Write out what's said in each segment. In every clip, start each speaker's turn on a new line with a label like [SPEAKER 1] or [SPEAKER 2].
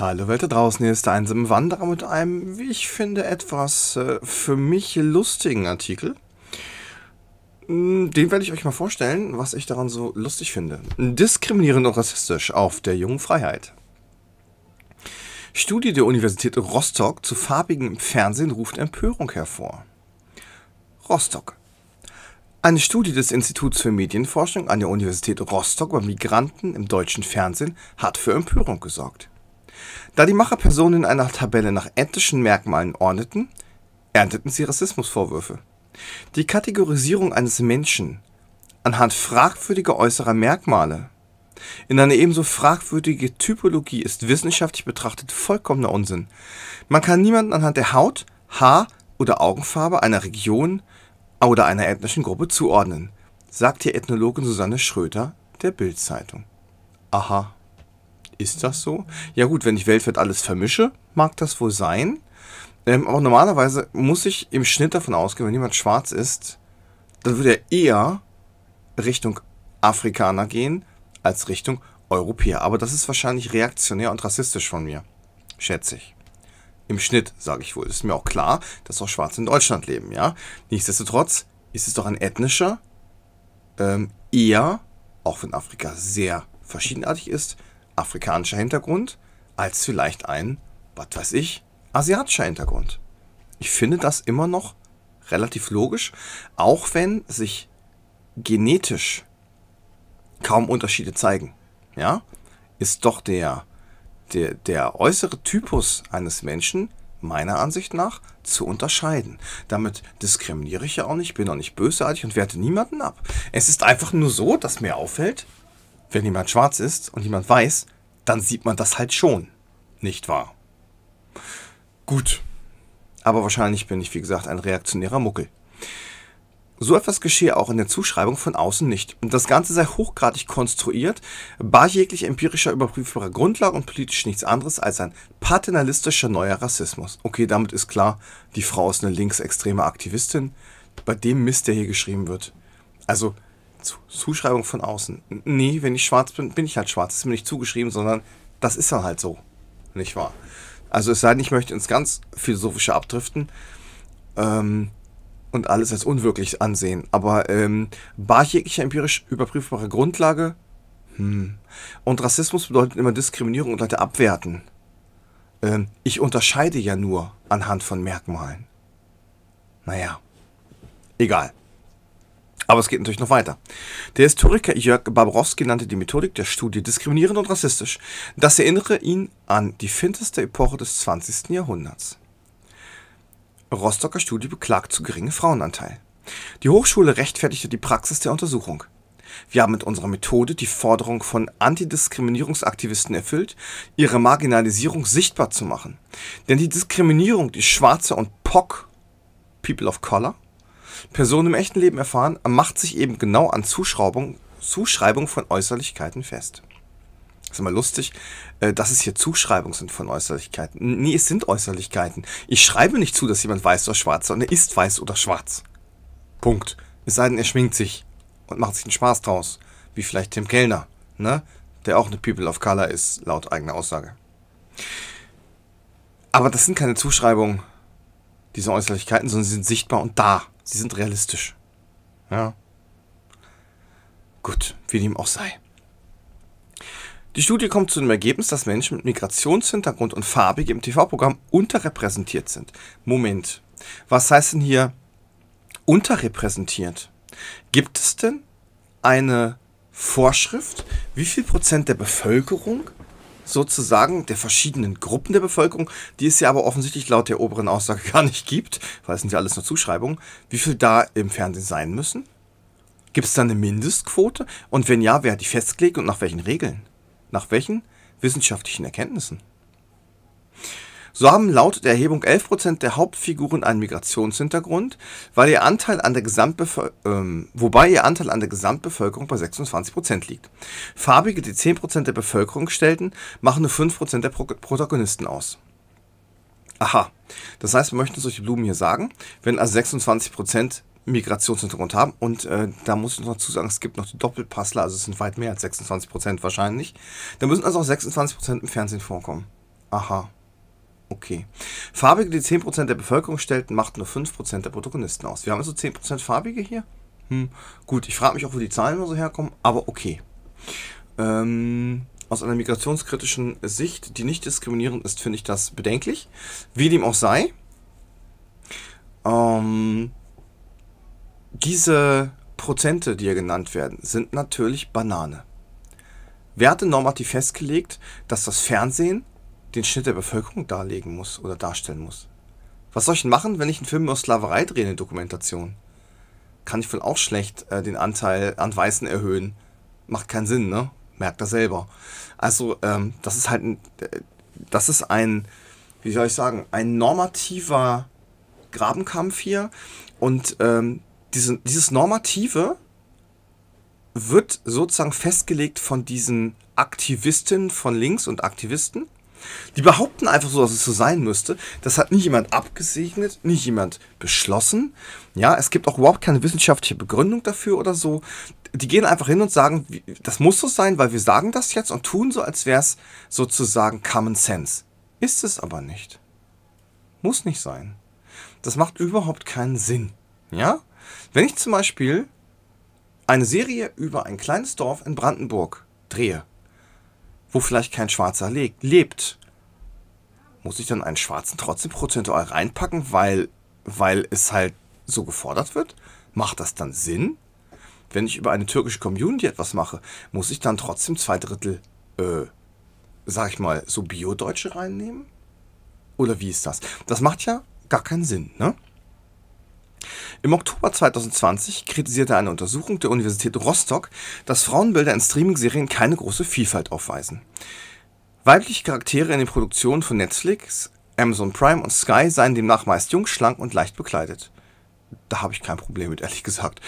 [SPEAKER 1] Hallo Welt da draußen, hier ist der einsame Wanderer mit einem, wie ich finde, etwas äh, für mich lustigen Artikel. Hm, den werde ich euch mal vorstellen, was ich daran so lustig finde. Diskriminierend und rassistisch auf der jungen Freiheit. Studie der Universität Rostock zu farbigem Fernsehen ruft Empörung hervor. Rostock. Eine Studie des Instituts für Medienforschung an der Universität Rostock über Migranten im deutschen Fernsehen hat für Empörung gesorgt. Da die Macherpersonen in einer Tabelle nach ethnischen Merkmalen ordneten, ernteten sie Rassismusvorwürfe. Die Kategorisierung eines Menschen anhand fragwürdiger äußerer Merkmale in eine ebenso fragwürdige Typologie ist wissenschaftlich betrachtet vollkommener Unsinn. Man kann niemanden anhand der Haut, Haar oder Augenfarbe einer Region oder einer ethnischen Gruppe zuordnen, sagt die Ethnologin Susanne Schröter der Bild-Zeitung. Aha. Ist das so? Ja gut, wenn ich weltweit alles vermische, mag das wohl sein. Ähm, aber normalerweise muss ich im Schnitt davon ausgehen, wenn jemand schwarz ist, dann würde er eher Richtung Afrikaner gehen als Richtung Europäer. Aber das ist wahrscheinlich reaktionär und rassistisch von mir, schätze ich. Im Schnitt, sage ich wohl. Ist mir auch klar, dass auch Schwarze in Deutschland leben, ja. Nichtsdestotrotz ist es doch ein ethnischer, ähm, eher, auch wenn Afrika sehr verschiedenartig ist, afrikanischer Hintergrund als vielleicht ein, was weiß ich, asiatischer Hintergrund. Ich finde das immer noch relativ logisch, auch wenn sich genetisch kaum Unterschiede zeigen. Ja, ist doch der, der, der äußere Typus eines Menschen meiner Ansicht nach zu unterscheiden. Damit diskriminiere ich ja auch nicht, bin auch nicht bösartig und werte niemanden ab. Es ist einfach nur so, dass mir auffällt, wenn jemand schwarz ist und jemand weiß, dann sieht man das halt schon, nicht wahr? Gut, aber wahrscheinlich bin ich, wie gesagt, ein reaktionärer Muckel. So etwas geschehe auch in der Zuschreibung von außen nicht. Und das Ganze sei hochgradig konstruiert, bar jeglich empirischer überprüfbarer Grundlage und politisch nichts anderes als ein paternalistischer neuer Rassismus. Okay, damit ist klar, die Frau ist eine linksextreme Aktivistin, bei dem Mist, der hier geschrieben wird. Also Zuschreibung von außen. Nee, wenn ich schwarz bin, bin ich halt schwarz. Das ist mir nicht zugeschrieben, sondern das ist dann halt so. Nicht wahr? Also es sei denn, ich möchte ins ganz Philosophische abdriften ähm, und alles als unwirklich ansehen. Aber ähm, bar jeglicher empirisch überprüfbare Grundlage, hm. Und Rassismus bedeutet immer Diskriminierung und Leute abwerten. Ähm, ich unterscheide ja nur anhand von Merkmalen. Naja, egal. Aber es geht natürlich noch weiter. Der Historiker Jörg Babrowski nannte die Methodik der Studie diskriminierend und rassistisch. Das erinnere ihn an die finsterste Epoche des 20. Jahrhunderts. Rostocker Studie beklagt zu geringen Frauenanteil. Die Hochschule rechtfertigte die Praxis der Untersuchung. Wir haben mit unserer Methode die Forderung von Antidiskriminierungsaktivisten erfüllt, ihre Marginalisierung sichtbar zu machen. Denn die Diskriminierung, die Schwarze und POC, People of Color, Personen im echten Leben erfahren, macht sich eben genau an Zuschreibung, Zuschreibung von Äußerlichkeiten fest. Das ist immer lustig, äh, dass es hier Zuschreibungen sind von Äußerlichkeiten. Nee, es sind Äußerlichkeiten. Ich schreibe nicht zu, dass jemand weiß oder schwarz, sondern er ist weiß oder schwarz. Punkt. Es sei denn, er schminkt sich und macht sich einen Spaß draus. Wie vielleicht Tim Kellner, ne? Der auch eine People of Color ist, laut eigener Aussage. Aber das sind keine Zuschreibungen, diese Äußerlichkeiten, sondern sie sind sichtbar und da die sind realistisch. Ja. Gut, wie dem auch sei. Die Studie kommt zu dem Ergebnis, dass Menschen mit Migrationshintergrund und farbig im TV-Programm unterrepräsentiert sind. Moment, was heißt denn hier unterrepräsentiert? Gibt es denn eine Vorschrift, wie viel Prozent der Bevölkerung sozusagen der verschiedenen Gruppen der Bevölkerung, die es ja aber offensichtlich laut der oberen Aussage gar nicht gibt, weil es sind ja alles nur Zuschreibungen, wie viel da im Fernsehen sein müssen? Gibt es da eine Mindestquote? Und wenn ja, wer hat die festgelegt und nach welchen Regeln? Nach welchen wissenschaftlichen Erkenntnissen? So haben laut der Erhebung 11% der Hauptfiguren einen Migrationshintergrund, weil ihr Anteil an der Gesamtbevölkerung, ähm, wobei ihr Anteil an der Gesamtbevölkerung bei 26% liegt. Farbige, die 10% der Bevölkerung stellten, machen nur 5% der Pro Protagonisten aus. Aha, das heißt, wir möchten solche Blumen hier sagen, wenn also 26% Migrationshintergrund haben. Und äh, da muss ich noch dazu sagen, es gibt noch die Doppelpassler, also es sind weit mehr als 26% wahrscheinlich. Da müssen also auch 26% im Fernsehen vorkommen. Aha. Okay. Farbige, die 10% der Bevölkerung stellten, machten nur 5% der Protagonisten aus. Wir haben also 10% Farbige hier. Hm. Gut, ich frage mich auch, wo die Zahlen nur so herkommen, aber okay. Ähm, aus einer migrationskritischen Sicht, die nicht diskriminierend ist, finde ich das bedenklich. Wie dem auch sei, ähm, diese Prozente, die hier genannt werden, sind natürlich Banane. Wer hat denn normativ festgelegt, dass das Fernsehen den Schnitt der Bevölkerung darlegen muss oder darstellen muss. Was soll ich denn machen, wenn ich einen Film über Sklaverei drehe, eine Dokumentation? Kann ich wohl auch schlecht äh, den Anteil an Weißen erhöhen. Macht keinen Sinn, ne? Merkt er selber. Also, ähm, das ist halt ein, äh, das ist ein, wie soll ich sagen, ein normativer Grabenkampf hier. Und ähm, diese, dieses Normative wird sozusagen festgelegt von diesen Aktivisten von links und Aktivisten die behaupten einfach so, dass es so sein müsste. Das hat nicht jemand abgesegnet, nicht jemand beschlossen. Ja, es gibt auch überhaupt keine wissenschaftliche Begründung dafür oder so. Die gehen einfach hin und sagen, das muss so sein, weil wir sagen das jetzt und tun so, als wäre es sozusagen Common Sense. Ist es aber nicht. Muss nicht sein. Das macht überhaupt keinen Sinn. Ja? Wenn ich zum Beispiel eine Serie über ein kleines Dorf in Brandenburg drehe, wo vielleicht kein Schwarzer le lebt, muss ich dann einen Schwarzen trotzdem prozentual reinpacken, weil, weil es halt so gefordert wird? Macht das dann Sinn? Wenn ich über eine türkische Community etwas mache, muss ich dann trotzdem zwei Drittel, äh, sag ich mal, so Bio-Deutsche reinnehmen? Oder wie ist das? Das macht ja gar keinen Sinn, ne? Im Oktober 2020 kritisierte eine Untersuchung der Universität Rostock, dass Frauenbilder in Streaming-Serien keine große Vielfalt aufweisen. Weibliche Charaktere in den Produktionen von Netflix, Amazon Prime und Sky seien demnach meist jung, schlank und leicht bekleidet. Da habe ich kein Problem mit, ehrlich gesagt.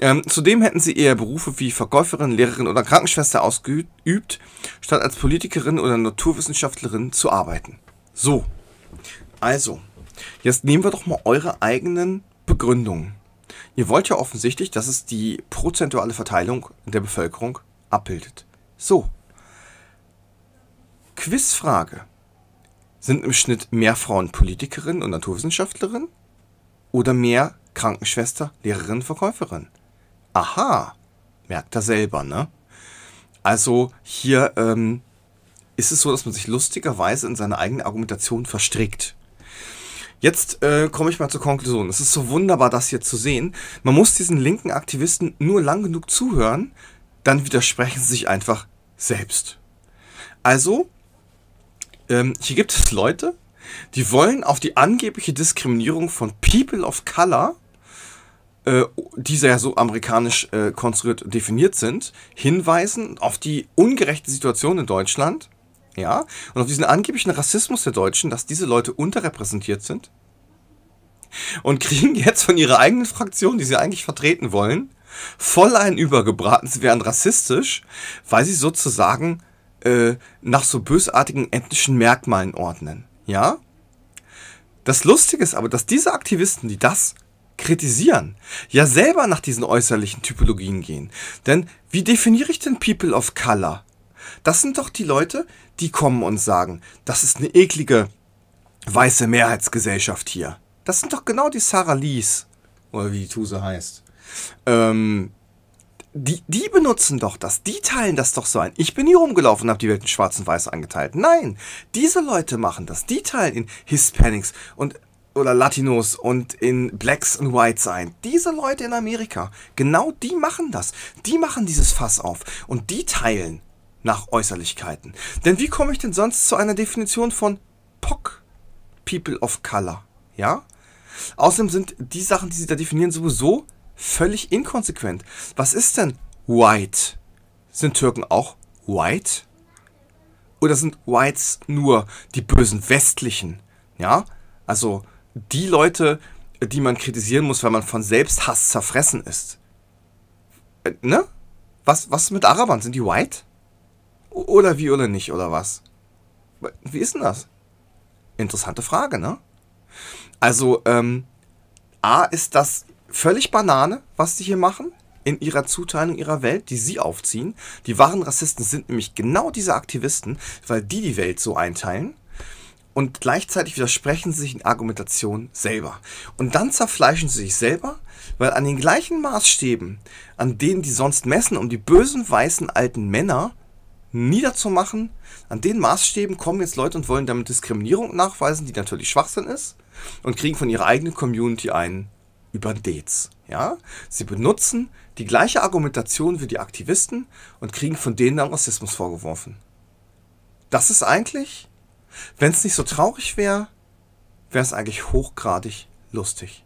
[SPEAKER 1] Ähm, zudem hätten sie eher Berufe wie Verkäuferin, Lehrerin oder Krankenschwester ausgeübt, statt als Politikerin oder Naturwissenschaftlerin zu arbeiten. So, also, jetzt nehmen wir doch mal eure eigenen Begründung. Ihr wollt ja offensichtlich, dass es die prozentuale Verteilung der Bevölkerung abbildet. So. Quizfrage. Sind im Schnitt mehr Frauen Politikerinnen und Naturwissenschaftlerinnen? Oder mehr Krankenschwester, Lehrerinnen, Verkäuferinnen? Aha. Merkt er selber, ne? Also hier ähm, ist es so, dass man sich lustigerweise in seine eigene Argumentation verstrickt. Jetzt äh, komme ich mal zur Konklusion. Es ist so wunderbar, das hier zu sehen. Man muss diesen linken Aktivisten nur lang genug zuhören, dann widersprechen sie sich einfach selbst. Also, ähm, hier gibt es Leute, die wollen auf die angebliche Diskriminierung von People of Color, äh, die ja so amerikanisch äh, konstruiert definiert sind, hinweisen auf die ungerechte Situation in Deutschland ja, und auf diesen angeblichen Rassismus der Deutschen, dass diese Leute unterrepräsentiert sind und kriegen jetzt von ihrer eigenen Fraktion, die sie eigentlich vertreten wollen, voll ein übergebraten, sie wären rassistisch, weil sie sozusagen äh, nach so bösartigen ethnischen Merkmalen ordnen, ja? Das Lustige ist aber, dass diese Aktivisten, die das kritisieren, ja selber nach diesen äußerlichen Typologien gehen. Denn wie definiere ich denn People of Color? Das sind doch die Leute, die kommen und sagen, das ist eine eklige weiße Mehrheitsgesellschaft hier. Das sind doch genau die Sarah Lees, oder wie die Tuse heißt. Ähm, die, die benutzen doch das, die teilen das doch so ein. Ich bin hier rumgelaufen und habe die Welt in Schwarz und Weiß angeteilt. Nein, diese Leute machen das, die teilen in Hispanics und oder Latinos und in Blacks und Whites ein. Diese Leute in Amerika, genau die machen das. Die machen dieses Fass auf und die teilen nach Äußerlichkeiten. Denn wie komme ich denn sonst zu einer Definition von POC, People of Color? Ja? Außerdem sind die Sachen, die sie da definieren, sowieso völlig inkonsequent. Was ist denn White? Sind Türken auch White? Oder sind Whites nur die bösen Westlichen? Ja? Also die Leute, die man kritisieren muss, weil man von Selbsthass zerfressen ist. Äh, ne? Was, was mit Arabern? Sind die White? Oder wie oder nicht, oder was? Wie ist denn das? Interessante Frage, ne? Also, ähm, A, ist das völlig Banane, was die hier machen, in ihrer Zuteilung ihrer Welt, die sie aufziehen. Die wahren Rassisten sind nämlich genau diese Aktivisten, weil die die Welt so einteilen. Und gleichzeitig widersprechen sie sich in Argumentation selber. Und dann zerfleischen sie sich selber, weil an den gleichen Maßstäben, an denen die sonst messen, um die bösen weißen alten Männer niederzumachen. An den Maßstäben kommen jetzt Leute und wollen damit Diskriminierung nachweisen, die natürlich Schwachsinn ist, und kriegen von ihrer eigenen Community einen über Dates. Ja? Sie benutzen die gleiche Argumentation wie die Aktivisten und kriegen von denen dann Rassismus vorgeworfen. Das ist eigentlich, wenn es nicht so traurig wäre, wäre es eigentlich hochgradig lustig.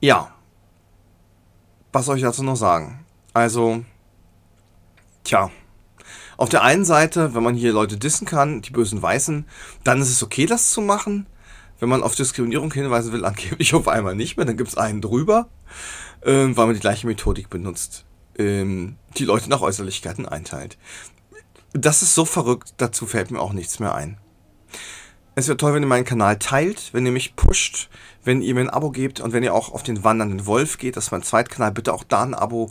[SPEAKER 1] Ja, was soll ich dazu noch sagen? Also, tja, auf der einen Seite, wenn man hier Leute dissen kann, die bösen Weißen, dann ist es okay, das zu machen. Wenn man auf Diskriminierung hinweisen will, angeblich auf einmal nicht mehr, dann gibt es einen drüber, ähm, weil man die gleiche Methodik benutzt, ähm, die Leute nach Äußerlichkeiten einteilt. Das ist so verrückt, dazu fällt mir auch nichts mehr ein. Es wäre toll, wenn ihr meinen Kanal teilt, wenn ihr mich pusht, wenn ihr mir ein Abo gebt und wenn ihr auch auf den Wandernden Wolf geht, das ist mein Zweitkanal, bitte auch da ein Abo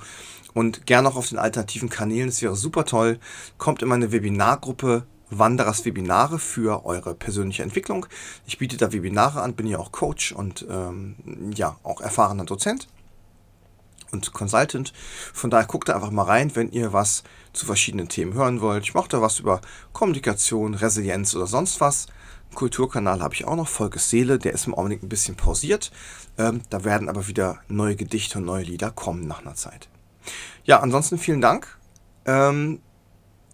[SPEAKER 1] und gerne auch auf den alternativen Kanälen. Es wäre super toll. Kommt in meine Webinargruppe Wanderers Webinare für eure persönliche Entwicklung. Ich biete da Webinare an, bin ja auch Coach und ähm, ja, auch erfahrener Dozent und Consultant. Von daher guckt da einfach mal rein, wenn ihr was zu verschiedenen Themen hören wollt. Ich mache da was über Kommunikation, Resilienz oder sonst was. Kulturkanal habe ich auch noch, Volkes Seele, der ist im Augenblick ein bisschen pausiert. Ähm, da werden aber wieder neue Gedichte und neue Lieder kommen nach einer Zeit. Ja, ansonsten vielen Dank. Ähm,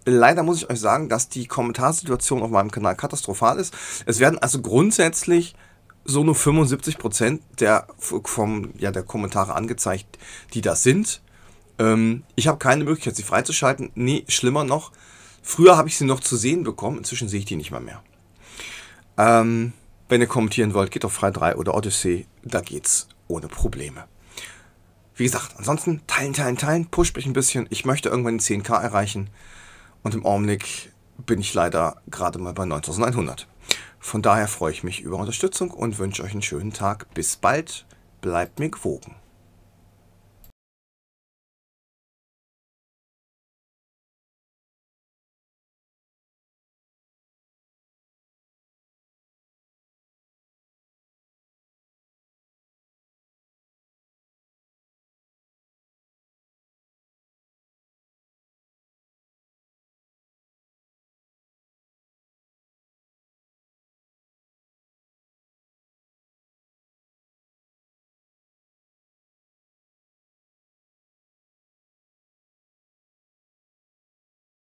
[SPEAKER 1] leider muss ich euch sagen, dass die Kommentarsituation auf meinem Kanal katastrophal ist. Es werden also grundsätzlich so nur 75% der, vom, ja, der Kommentare angezeigt, die das sind. Ähm, ich habe keine Möglichkeit, sie freizuschalten. Nee, schlimmer noch. Früher habe ich sie noch zu sehen bekommen, inzwischen sehe ich die nicht mal mehr. Ähm, wenn ihr kommentieren wollt, geht auf Frei 3 oder Odyssey, da geht's ohne Probleme. Wie gesagt, ansonsten teilen, teilen, teilen, push mich ein bisschen. Ich möchte irgendwann die 10k erreichen. Und im Augenblick bin ich leider gerade mal bei 9100. Von daher freue ich mich über Unterstützung und wünsche euch einen schönen Tag. Bis bald. Bleibt mir gewogen.